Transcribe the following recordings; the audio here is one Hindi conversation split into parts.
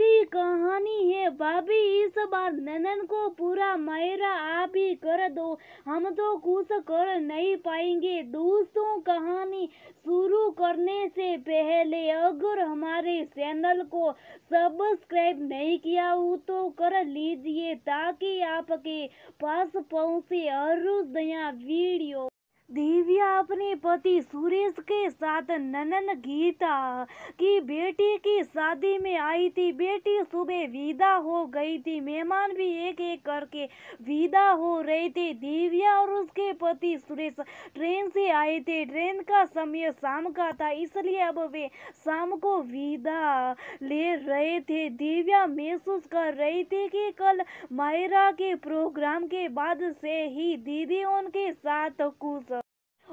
की कहानी है भाभी इस बार ननन को पूरा मायरा आप ही कर दो हम तो कुछ कर नहीं पाएंगे दोस्तों कहानी शुरू करने से पहले अगर हमारे चैनल को सब्सक्राइब नहीं किया हो तो कर लीजिए ताकि आपके पास पहुँचे हर रोज नया वीडियो दिव्या अपने पति सुरेश के साथ ननन गीता की बेटी की शादी में आई थी बेटी सुबह विदा हो गई थी मेहमान भी एक एक करके विदा हो रहे थे दिव्या और उसके पति सुरेश ट्रेन से आए थे ट्रेन का समय शाम का था इसलिए अब वे शाम को विदा ले रहे थे दिव्या महसूस कर रही थी कि कल मायरा के प्रोग्राम के बाद से ही दीदी उनके साथ खुश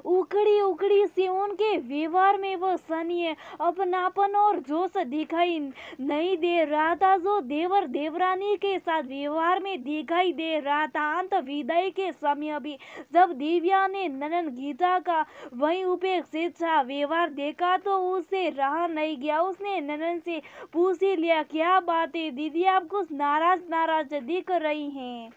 उखड़ी उखड़ी सी उनके व्यवहार में वो सनीय अपनापन और जोश दिखाई नहीं दे रहा था जो देवर देवरानी के साथ व्यवहार में दिखाई दे रहा था अंत विदाई के समय भी जब दिव्या ने ननन गीता का वही उपेक्षित सा व्यवहार देखा तो उसे रहा नहीं गया उसने ननन से पूछ लिया क्या बात है दीदी आप कुछ नाराज नाराज दिख रही हैं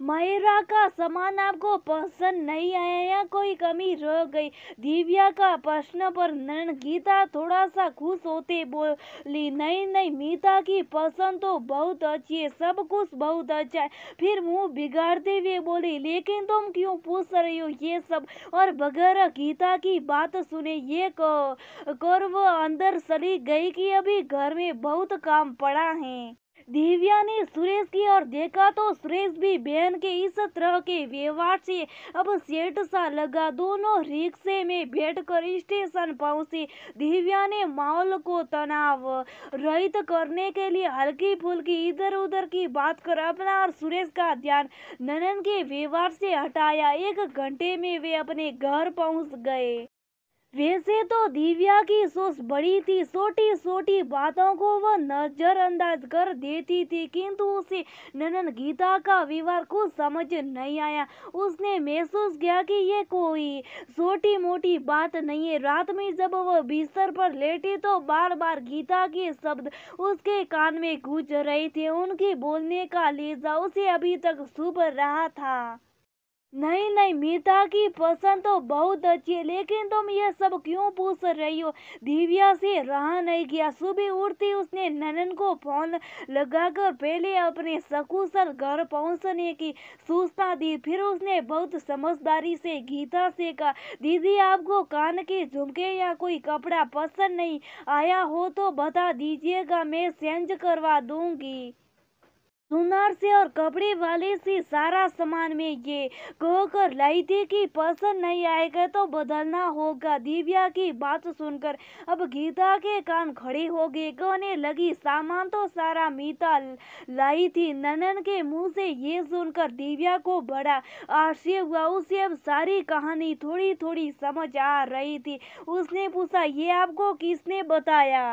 मायरा का सामान आपको पसंद नहीं आया या कोई कमी रह गई दिव्या का प्रश्न पर नन गीता थोड़ा सा खुश होते बोली नहीं नहीं मीता की पसंद तो बहुत अच्छी है सब कुछ बहुत अच्छा है फिर मुंह बिगाड़ते हुए बोली लेकिन तुम क्यों पूछ रही हो ये सब और बगैर गीता की बात सुने ये कौरव अंदर सली गई कि अभी घर में बहुत काम पड़ा है दिव्या ने सुरेश की ओर देखा तो सुरेश भी बहन के इस तरह के व्यवहार से अब सेठ सा लगा दोनों रिक्शे में बैठकर स्टेशन पहुंचे दिव्या ने माहौल को तनाव रहित करने के लिए हल्की फुल्की इधर उधर की बात कर अपना और सुरेश का ध्यान ननन के व्यवहार से हटाया एक घंटे में वे अपने घर पहुंच गए वैसे तो दिव्या की सोच बड़ी थी छोटी छोटी बातों को वह नज़रअंदाज कर देती थी किंतु उसे ननन गीता का व्यवहार कुछ समझ नहीं आया उसने महसूस किया कि ये कोई छोटी मोटी बात नहीं है रात में जब वह बिस्तर पर लेटी तो बार बार गीता के शब्द उसके कान में गूंज रहे थे उनके बोलने का लेजा उसे अभी तक सूप रहा था नहीं नहीं मीता की पसंद तो बहुत अच्छी है लेकिन तुम ये सब क्यों पूछ रही हो दिव्या से रहा नहीं गया सुबह उठती उसने ननन को फोन लगाकर पहले अपने सकुशल घर पहुंचने की सूचना दी फिर उसने बहुत समझदारी से गीता से कहा दीदी आपको कान के झुमके या कोई कपड़ा पसंद नहीं आया हो तो बता दीजिएगा मैं चेंज करवा दूंगी सुनार से और कपड़े वाले से सारा सामान में ये कहकर लाई थी कि पसंद नहीं आएगा तो बदलना होगा दिव्या की बात सुनकर अब गीता के कान खड़े हो गए कहने लगी सामान तो सारा मीता लाई थी ननन के मुंह से ये सुनकर दिव्या को बड़ा आश्चर्य हुआ उसे अब सारी कहानी थोड़ी थोड़ी समझ आ रही थी उसने पूछा ये आपको किसने बताया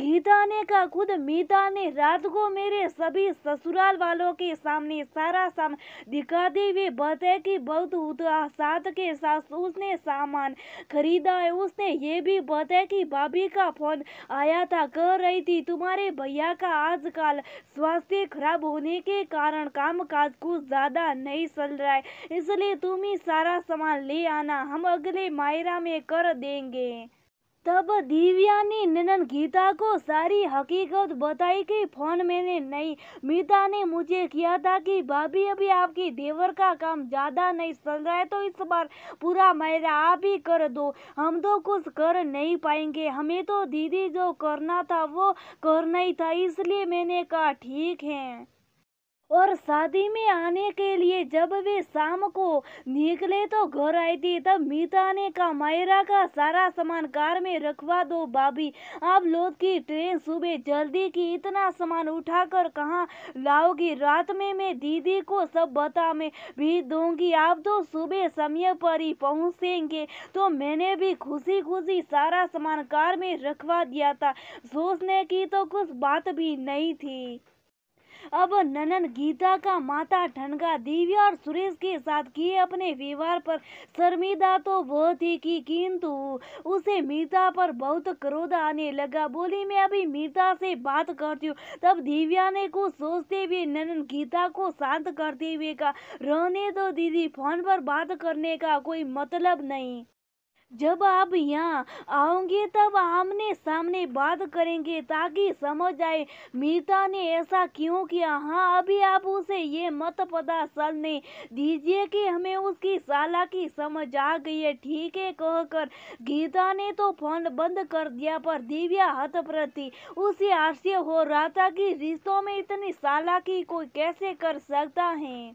गीता ने कहा खुद मीता ने रात को मेरे सभी ससुराल वालों के सामने सारा सामान दिखाते हुए बताया कि बहुत उत्साह के साथ उसने सामान खरीदा है उसने ये भी बताया कि भाभी का फोन आया था कह रही थी तुम्हारे भैया का आजकल स्वास्थ्य खराब होने के कारण काम काज कुछ ज़्यादा नहीं चल रहा है इसलिए तुम ही सारा सामान ले आना हम अगले मायरा में कर देंगे तब दिव्या ने ननन गीता को सारी हकीकत बताई कि फोन मैंने नहीं मीता ने मुझे किया था कि भाभी अभी आपकी देवर का काम ज़्यादा नहीं चल रहा है तो इस बार पूरा मेरा आप ही कर दो हम तो कुछ कर नहीं पाएंगे हमें तो दीदी जो करना था वो करना ही था इसलिए मैंने कहा ठीक है और शादी में आने के लिए जब वे शाम को निकले तो घर आई थी तब मीता ने कहा मायरा का सारा सामान कार में रखवा दो भाभी आप लोग की ट्रेन सुबह जल्दी की इतना सामान उठाकर कहाँ लाओगी रात में मैं दीदी को सब बता में भी दूंगी आप तो सुबह समय पर ही पहुँचेंगे तो मैंने भी खुशी खुशी सारा सामान कार में रखवा दिया था सोचने की तो कुछ बात भी नहीं थी अब ननन गीता का माता ठनका दिव्या और सुरेश के साथ किए अपने व्यवहार पर शर्मिदा तो बहुत ही की किंतु उसे मीता पर बहुत क्रोध आने लगा बोली मैं अभी मीता से बात करती हूँ तब दिव्या ने कुछ सोचते हुए ननन गीता को शांत करते हुए कहा रोने दो दीदी फोन पर बात करने का कोई मतलब नहीं जब आप यहाँ आओगे तब आमने सामने बात करेंगे ताकि समझ आए मीता ने ऐसा क्यों किया हाँ अभी आप उसे ये मत पता चलने दीजिए कि हमें उसकी साला की समझ आ गई है ठीक है कहकर गीता ने तो फोन बंद कर दिया पर दिव्या हत प्रति उसे आश्चर्य हो रहा था कि रिश्तों में इतनी साला की कोई कैसे कर सकता है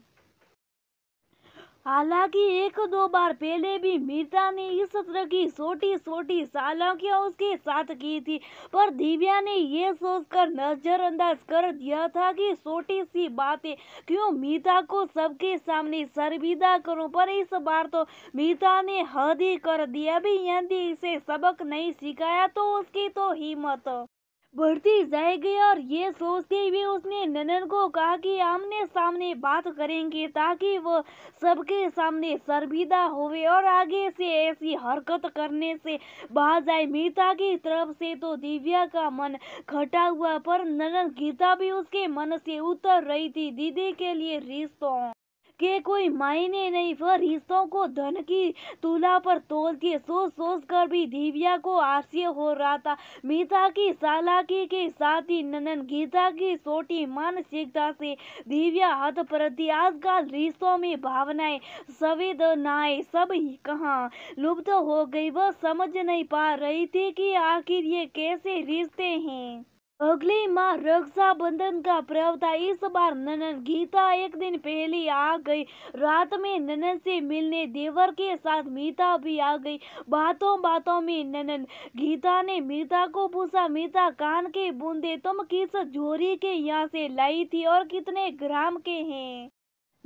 हालांकि एक दो बार पहले भी मीता ने इस तरह की छोटी छोटी सालकियाँ उसके साथ की थी पर दिव्या ने यह सोचकर नज़रअंदाज कर दिया था कि छोटी सी बातें क्यों मीता को सबके सामने सरविदा करूं पर इस बार तो मीता ने हद ही कर दिया भी यदि इसे सबक नहीं सिखाया तो उसकी तो हिम्मत बढ़ती जाएगी और ये सोचते हुए उसने ननन को कहा कि आमने सामने बात करेंगे ताकि वो सबके सामने सर्विदा होवे और आगे से ऐसी हरकत करने से बाहर जाए मीता की तरफ से तो दिव्या का मन खटा हुआ पर ननन गीता भी उसके मन से उतर रही थी दीदी के लिए रिश्तों के कोई मायने नहीं पर हिस्सों को धन की तुला पर तोल के सोच सोच कर भी दिव्या को आश्चर्य हो रहा था मीता की सालाकी के साथ ही ननन गीता की छोटी मानसिकता से दिव्या हत प्रति आजकल रिश्तों में भावनाएं संवेदनाएं सब ही कहाँ लुप्त हो गई वह समझ नहीं पा रही थी कि आखिर ये कैसे रिश्ते हैं अगली माह रक्षाबंधन का पर्व था इस बार ननन गीता एक दिन पहले आ गई रात में ननन से मिलने देवर के साथ मीता भी आ गई बातों बातों में ननन गीता ने मीता को पूछा मीता कान के बूंदे तुम किस झोरी के यहाँ से लाई थी और कितने ग्राम के हैं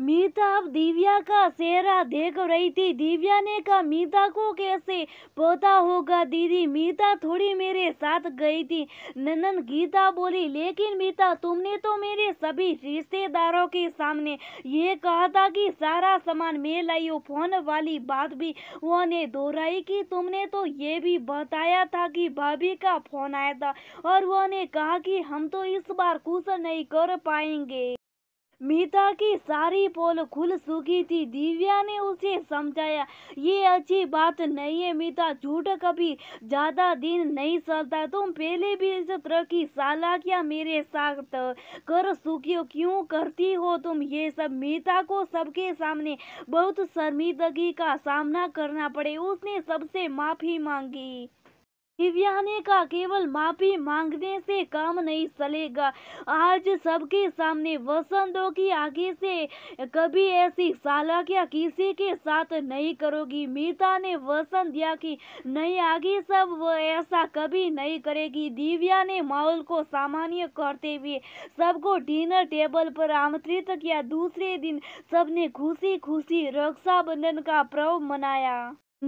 मीता अब दिव्या का चेहरा देख रही थी दिव्या ने कहा मीता को कैसे पता होगा दीदी मीता थोड़ी मेरे साथ गई थी ननन गीता बोली लेकिन मीता तुमने तो मेरे सभी रिश्तेदारों के सामने ये कहा था कि सारा सामान मैं लाई फोन वाली बात भी उन्होंने दोहराई कि तुमने तो ये भी बताया था कि भाभी का फोन आया था और उन्होंने कहा कि हम तो इस बार कुछ नहीं कर पाएंगे मीता की सारी पोल खुल चुकी थी दिव्या ने उसे समझाया ये अच्छी बात नहीं है मीता झूठ कभी ज़्यादा दिन नहीं चलता तुम पहले भी इस तरह की क्या मेरे साथ कर चुकी क्यों करती हो तुम ये सब मीता को सबके सामने बहुत शर्मिंदगी का सामना करना पड़े उसने सबसे माफ़ी मांगी दिव्या ने केवल माफी मांगने से काम नहीं चलेगा आज सबके सामने वसंतों की आगे से कभी ऐसी क्या किसी के साथ नहीं करोगी मीता ने वसन दिया कि नहीं आगे सब वो ऐसा कभी नहीं करेगी दिव्या ने माहौल को सामान्य करते हुए सबको डिनर टेबल पर आमंत्रित किया दूसरे दिन सबने खुशी खुशी रक्षाबंधन का पर्व मनाया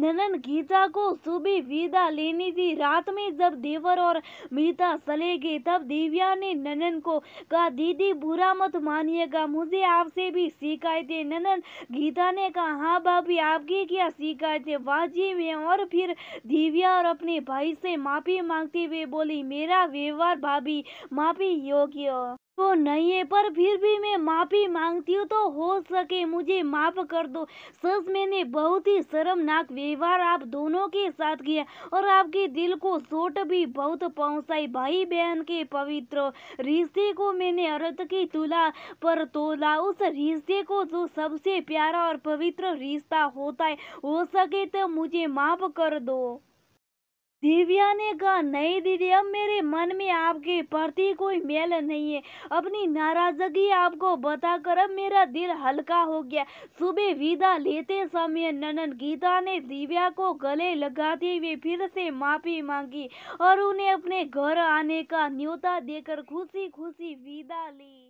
ननन गीता को सुबह विदा लेनी थी रात में जब देवर और मीता चले गए तब दिव्या ने ननन को कहा दीदी बुरा मत मानिएगा मुझे आपसे भी शिकायतें ननन गीता ने कहा हाँ भाभी आपकी क्या शिकायतें बाजी में और फिर दिव्या और अपने भाई से माफ़ी मांगते हुए बोली मेरा व्यवहार भाभी माफ़ी योग्य तो नहीं है पर फिर भी मैं माफ़ी मांगती हूँ तो हो सके मुझे माफ़ कर दो सच मैंने बहुत ही शर्मनाक व्यवहार आप दोनों के साथ किया और आपके दिल को चोट भी बहुत पहुँचाई भाई बहन के पवित्र रिश्ते को मैंने अर्थ की तुला पर तोला उस रिश्ते को जो सबसे प्यारा और पवित्र रिश्ता होता है हो सके तो मुझे माफ़ कर दो दिव्या ने कहा नहीं दीदी अब मेरे मन में आपके प्रति कोई मेल नहीं है अपनी नाराजगी आपको बताकर अब मेरा दिल हल्का हो गया सुबह विदा लेते समय ननन गीता ने दिव्या को गले लगाते हुए फिर से माफी मांगी और उन्हें अपने घर आने का न्योता देकर खुशी खुशी विदा ली